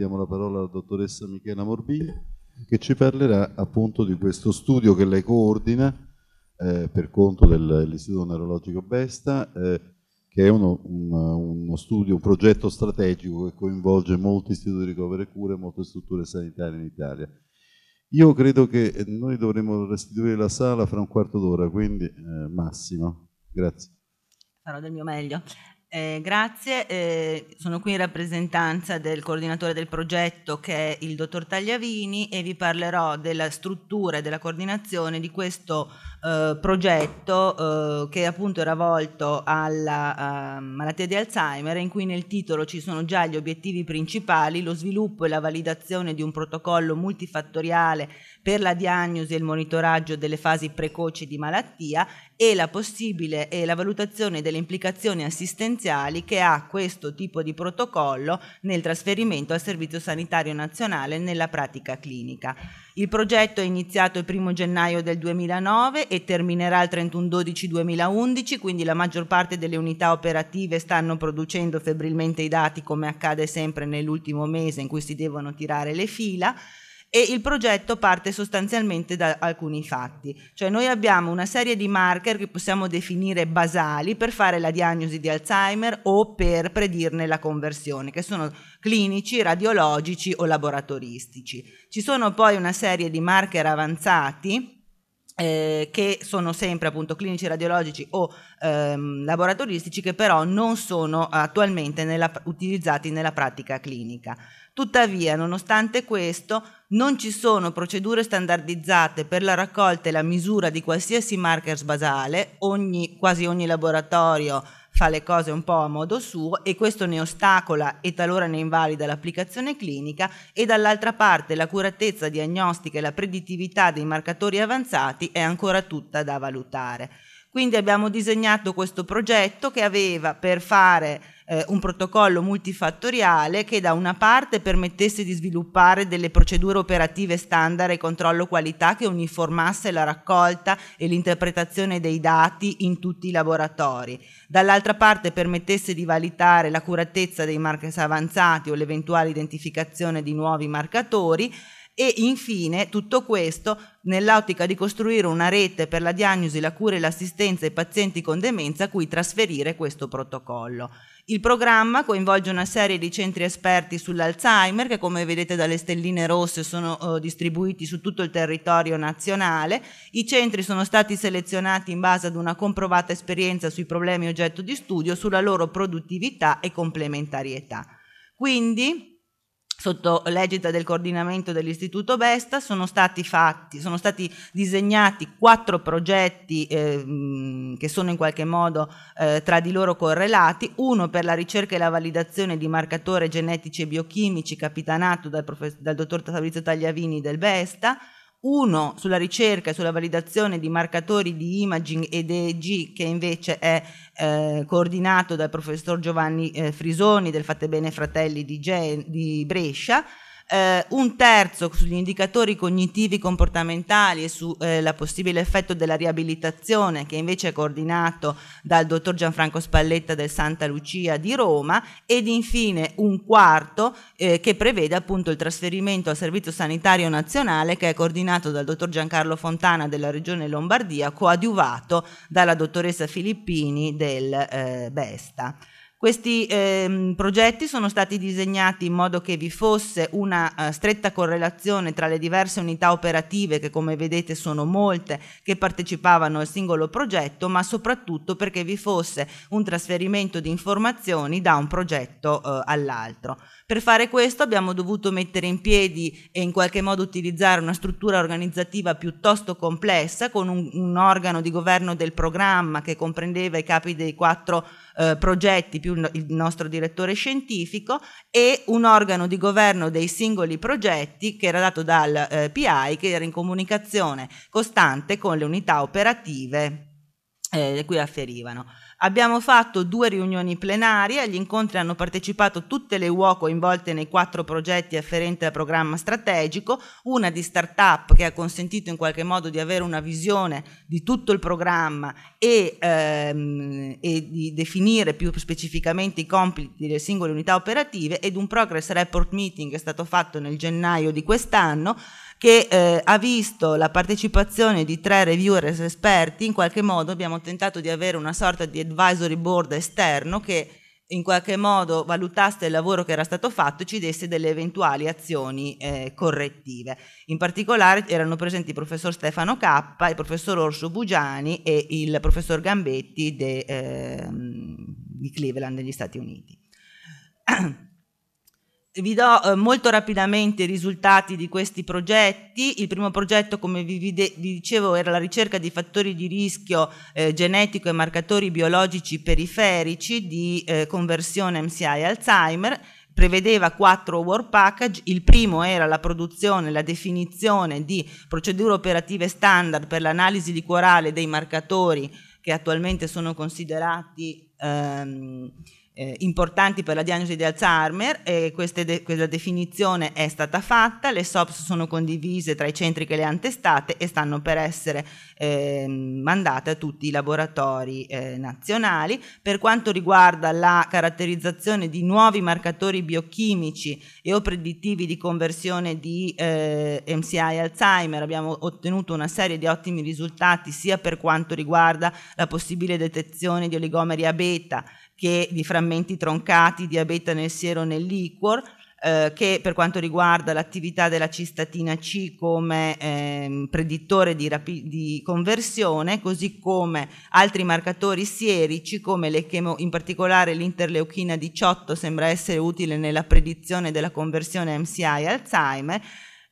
diamo la parola alla dottoressa Michela Morbini che ci parlerà appunto di questo studio che lei coordina eh, per conto dell'Istituto Neurologico Besta, eh, che è uno, un, uno, studio, un progetto strategico che coinvolge molti istituti di ricovero e cure e molte strutture sanitarie in Italia. Io credo che noi dovremmo restituire la sala fra un quarto d'ora, quindi eh, massimo. Grazie. Farò del mio meglio. Eh, grazie, eh, sono qui in rappresentanza del coordinatore del progetto che è il dottor Tagliavini e vi parlerò della struttura e della coordinazione di questo eh, progetto eh, che appunto era volto alla ehm, malattia di Alzheimer in cui nel titolo ci sono già gli obiettivi principali, lo sviluppo e la validazione di un protocollo multifattoriale per la diagnosi e il monitoraggio delle fasi precoci di malattia e la possibile e la valutazione delle implicazioni assistenziali essenziali che ha questo tipo di protocollo nel trasferimento al Servizio Sanitario Nazionale nella pratica clinica. Il progetto è iniziato il 1 gennaio del 2009 e terminerà il 31-12-2011, quindi la maggior parte delle unità operative stanno producendo febbrilmente i dati come accade sempre nell'ultimo mese in cui si devono tirare le fila e il progetto parte sostanzialmente da alcuni fatti, cioè noi abbiamo una serie di marker che possiamo definire basali per fare la diagnosi di Alzheimer o per predirne la conversione, che sono clinici, radiologici o laboratoristici. Ci sono poi una serie di marker avanzati eh, che sono sempre appunto clinici radiologici o ehm, laboratoristici che però non sono attualmente nella, utilizzati nella pratica clinica. Tuttavia, nonostante questo, non ci sono procedure standardizzate per la raccolta e la misura di qualsiasi marker basale, ogni, quasi ogni laboratorio fa le cose un po' a modo suo e questo ne ostacola e talora ne invalida l'applicazione clinica e dall'altra parte l'accuratezza diagnostica e la predittività dei marcatori avanzati è ancora tutta da valutare. Quindi abbiamo disegnato questo progetto che aveva per fare eh, un protocollo multifattoriale che da una parte permettesse di sviluppare delle procedure operative standard e controllo qualità che uniformasse la raccolta e l'interpretazione dei dati in tutti i laboratori, dall'altra parte permettesse di validare l'accuratezza dei marker avanzati o l'eventuale identificazione di nuovi marcatori, e infine tutto questo nell'ottica di costruire una rete per la diagnosi, la cura e l'assistenza ai pazienti con demenza a cui trasferire questo protocollo. Il programma coinvolge una serie di centri esperti sull'Alzheimer che come vedete dalle stelline rosse sono eh, distribuiti su tutto il territorio nazionale. I centri sono stati selezionati in base ad una comprovata esperienza sui problemi oggetto di studio, sulla loro produttività e complementarietà. Quindi sotto l'egida del coordinamento dell'Istituto Besta, sono stati fatti, sono stati disegnati quattro progetti eh, che sono in qualche modo eh, tra di loro correlati, uno per la ricerca e la validazione di marcatori genetici e biochimici capitanato dal, dal dottor Fabrizio Tagliavini del Besta, uno sulla ricerca e sulla validazione di marcatori di imaging ed EEG che invece è eh, coordinato dal professor Giovanni eh, Frisoni del Fattebene Fratelli di, Gen- di Brescia eh, un terzo sugli indicatori cognitivi comportamentali e sul eh, possibile effetto della riabilitazione che invece è coordinato dal dottor Gianfranco Spalletta del Santa Lucia di Roma ed infine un quarto eh, che prevede appunto il trasferimento al Servizio Sanitario Nazionale che è coordinato dal dottor Giancarlo Fontana della Regione Lombardia coadiuvato dalla dottoressa Filippini del eh, Besta. Questi ehm, progetti sono stati disegnati in modo che vi fosse una eh, stretta correlazione tra le diverse unità operative, che come vedete sono molte, che partecipavano al singolo progetto, ma soprattutto perché vi fosse un trasferimento di informazioni da un progetto eh, all'altro. Per fare questo abbiamo dovuto mettere in piedi e in qualche modo utilizzare una struttura organizzativa piuttosto complessa con un, un organo di governo del programma che comprendeva i capi dei quattro eh, progetti più il nostro direttore scientifico e un organo di governo dei singoli progetti che era dato dal eh, PI che era in comunicazione costante con le unità operative eh, le cui afferivano. Abbiamo fatto due riunioni plenarie, agli incontri hanno partecipato tutte le UO coinvolte nei quattro progetti afferenti al programma strategico, una di start-up che ha consentito in qualche modo di avere una visione di tutto il programma e, ehm, e di definire più specificamente i compiti delle singole unità operative ed un progress report meeting che è stato fatto nel gennaio di quest'anno che eh, ha visto la partecipazione di tre reviewers esperti, in qualche modo abbiamo tentato di avere una sorta di advisory board esterno che in qualche modo valutasse il lavoro che era stato fatto e ci desse delle eventuali azioni eh, correttive. In particolare erano presenti il professor Stefano Cappa, il professor Orso Bugiani e il professor Gambetti de, eh, di Cleveland negli Stati Uniti. vi do eh, molto rapidamente i risultati di questi progetti. Il primo progetto, come vi, vi dicevo, era la ricerca di fattori di rischio eh, genetico e marcatori biologici periferici di eh, conversione MCI Alzheimer. Prevedeva quattro work package, il primo era la produzione e la definizione di procedure operative standard per l'analisi liquorale dei marcatori che attualmente sono considerati ehm, eh, importanti per la diagnosi di Alzheimer e de- questa definizione è stata fatta, le SOPS sono condivise tra i centri che le hanno testate e stanno per essere eh, mandate a tutti i laboratori eh, nazionali. Per quanto riguarda la caratterizzazione di nuovi marcatori biochimici e o predittivi di conversione di eh, MCI Alzheimer abbiamo ottenuto una serie di ottimi risultati sia per quanto riguarda la possibile detezione di oligomeri a beta, che di frammenti troncati, diabete nel siero, nel liquor, eh, che per quanto riguarda l'attività della cistatina C come ehm, predittore di, di, conversione, così come altri marcatori sierici come le chemo, in particolare l'interleuchina 18 sembra essere utile nella predizione della conversione MCI Alzheimer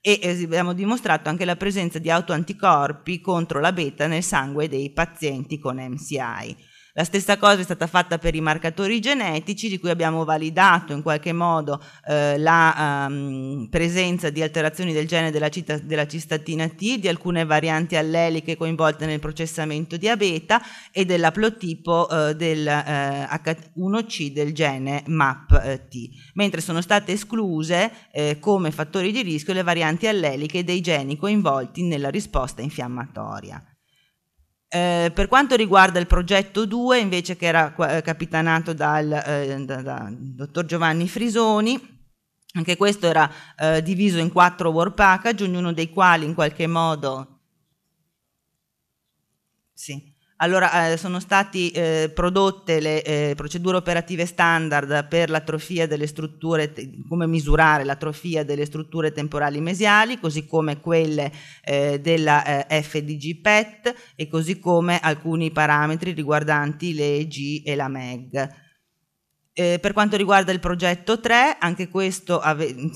e eh, abbiamo dimostrato anche la presenza di autoanticorpi contro la beta nel sangue dei pazienti con MCI. La stessa cosa è stata fatta per i marcatori genetici di cui abbiamo validato in qualche modo eh, la ehm, presenza di alterazioni del gene della, cita, della, cistatina T, di alcune varianti alleliche coinvolte nel processamento di abeta e dell'aplotipo eh, del eh, H1C del gene MAP-T, eh, mentre sono state escluse eh, come fattori di rischio le varianti alleliche dei geni coinvolti nella risposta infiammatoria. Eh, per quanto riguarda il progetto 2, invece che era eh, capitanato dal eh, da, da, dottor Giovanni Frisoni, anche questo era eh, diviso in quattro work package, ognuno dei quali in qualche modo... Sì. Allora, eh, sono state eh, prodotte le eh, procedure operative standard per l'atrofia delle strutture, come misurare l'atrofia delle strutture temporali mesiali, così come quelle eh, della eh, FDG PET e così come alcuni parametri riguardanti le EG e la MEG. Eh, per quanto riguarda il progetto 3, anche questo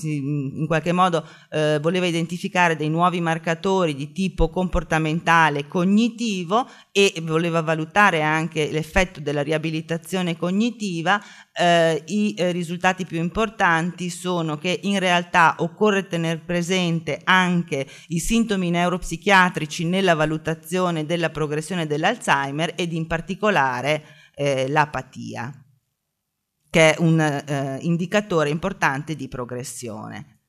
in qualche modo eh, voleva identificare dei nuovi marcatori di tipo comportamentale cognitivo e voleva valutare anche l'effetto della riabilitazione cognitiva. Eh, I eh, risultati più importanti sono che in realtà occorre tenere presente anche i sintomi neuropsichiatrici nella valutazione della progressione dell'Alzheimer ed in particolare eh, l'apatia che è un eh, indicatore importante di progressione.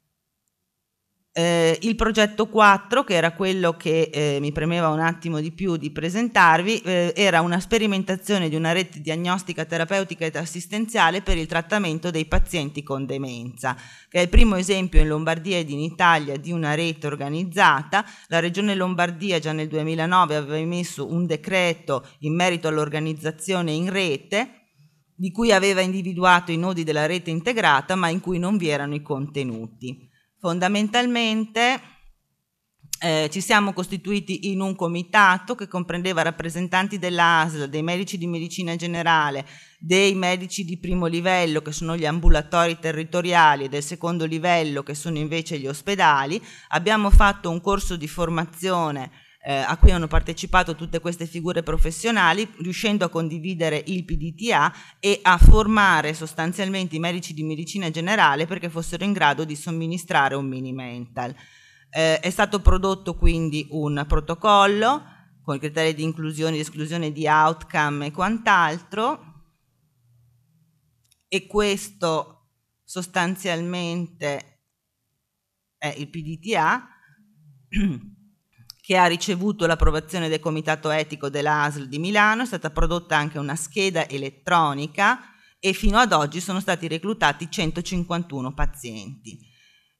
Eh, il progetto 4, che era quello che eh, mi premeva un attimo di più di presentarvi, eh, era una sperimentazione di una rete diagnostica, terapeutica ed assistenziale per il trattamento dei pazienti con demenza, che è il primo esempio in Lombardia ed in Italia di una rete organizzata. La Regione Lombardia già nel 2009 aveva emesso un decreto in merito all'organizzazione in rete di cui aveva individuato i nodi della rete integrata ma in cui non vi erano i contenuti. Fondamentalmente eh, ci siamo costituiti in un comitato che comprendeva rappresentanti dell'ASL, dei medici di medicina generale, dei medici di primo livello che sono gli ambulatori territoriali e del secondo livello che sono invece gli ospedali. Abbiamo fatto un corso di formazione eh, a cui hanno partecipato tutte queste figure professionali, riuscendo a condividere il PDTA e a formare sostanzialmente i medici di medicina generale perché fossero in grado di somministrare un mini mental. Eh, è stato prodotto quindi un protocollo con criteri di inclusione, di esclusione di outcome e quant'altro e questo sostanzialmente è il PDTA che ha ricevuto l'approvazione del Comitato Etico dell'ASL di Milano, è stata prodotta anche una scheda elettronica e fino ad oggi sono stati reclutati 151 pazienti.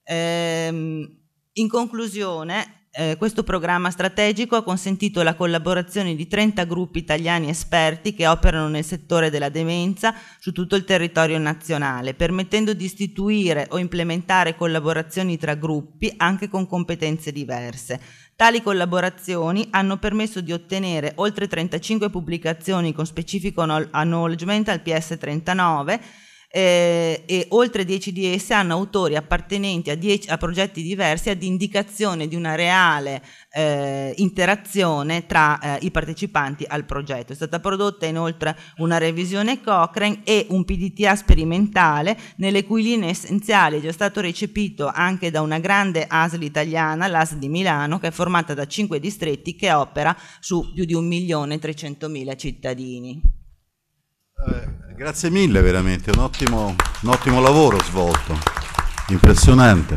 Ehm, in conclusione, eh, questo programma strategico ha consentito la collaborazione di 30 gruppi italiani esperti che operano nel settore della demenza su tutto il territorio nazionale, permettendo di istituire o implementare collaborazioni tra gruppi anche con competenze diverse. Tali collaborazioni hanno permesso di ottenere oltre 35 pubblicazioni con specifico acknowledgement al PS39, eh, e oltre 10 di esse hanno autori appartenenti a, dieci, a progetti diversi ad indicazione di una reale eh, interazione tra eh, i partecipanti al progetto. È stata prodotta inoltre una revisione Cochrane e un PDTA sperimentale nelle cui linee essenziali è già stato recepito anche da una grande ASL italiana, l'AS di Milano, che è formata da 5 distretti che opera su più di 1.300.000 cittadini. Eh, grazie mille veramente, un ottimo, un ottimo, lavoro svolto, impressionante.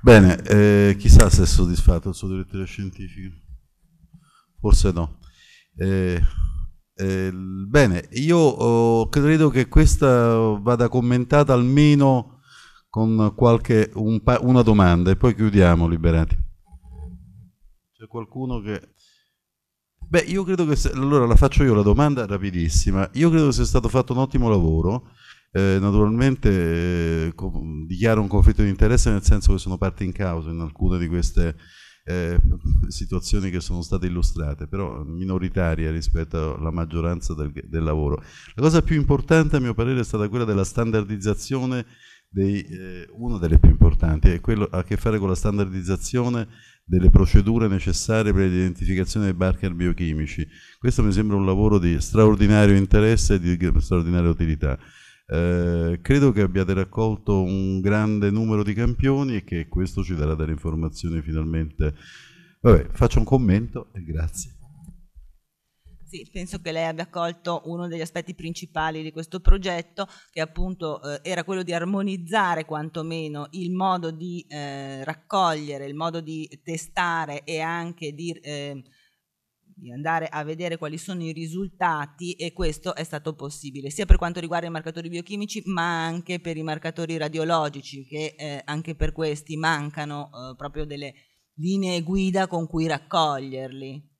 Bene, eh, chissà se è soddisfatto il suo direttore scientifico, forse no. Eh, eh bene, io oh, credo che questa vada commentata almeno con qualche, un una domanda e poi chiudiamo liberati. C'è qualcuno che Beh, io credo che... Se... allora la faccio io la domanda rapidissima. Io credo che sia stato fatto un ottimo lavoro. Eh, naturalmente eh, dichiaro un conflitto di interesse nel senso che sono parte in causa in alcune di queste eh, situazioni che sono state illustrate, però minoritaria rispetto alla maggioranza del, del, lavoro. La cosa più importante a mio parere è stata quella della standardizzazione, dei, eh, una delle più importanti, è quello a che fare con la standardizzazione delle procedure necessarie per l'identificazione dei barker biochimici. Questo mi sembra un lavoro di straordinario interesse e di straordinaria utilità. Eh, credo che abbiate raccolto un grande numero di campioni e che questo ci darà delle informazioni finalmente. Vabbè, faccio un commento e grazie. Sì, penso che lei abbia colto uno degli aspetti principali di questo progetto, che appunto eh, era quello di armonizzare quantomeno il modo di eh, raccogliere, il modo di testare e anche di... Eh, di andare a vedere quali sono i risultati e questo è stato possibile sia per quanto riguarda i marcatori biochimici ma anche per i marcatori radiologici che eh, anche per questi mancano eh, proprio delle linee guida con cui raccoglierli.